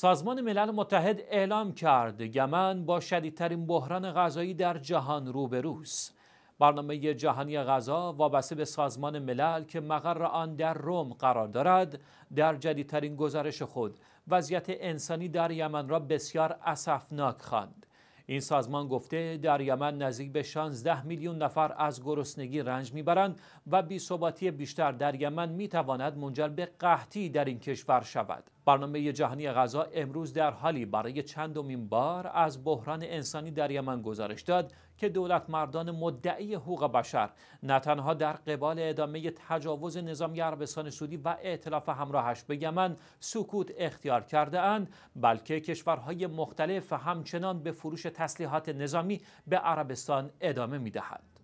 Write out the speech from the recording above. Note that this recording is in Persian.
سازمان ملل متحد اعلام کرد یمن با شدیدترین بحران غذایی در جهان روبروست برنامه جهانی غذا وابسته به سازمان ملل که مقر آن در روم قرار دارد در جدیدترین گزارش خود وضعیت انسانی در یمن را بسیار اسفناک خواند این سازمان گفته در یمن نزدیک به 16 میلیون نفر از گرسنگی رنج میبرند و بی‌ثباتی بیشتر در یمن میتواند منجر به قحطی در این کشور شود برنامه جهانی غذا امروز در حالی برای چندمین بار از بحران انسانی در یمن گزارش داد که دولت مردان مدعی حقوق بشر نه تنها در قبال ادامه تجاوز نظامی عربستان سعودی و ائتلاف همراهش به یمن سکوت اختیار کرده اند بلکه کشورهای مختلف همچنان به فروش تسلیحات نظامی به عربستان ادامه می دهند.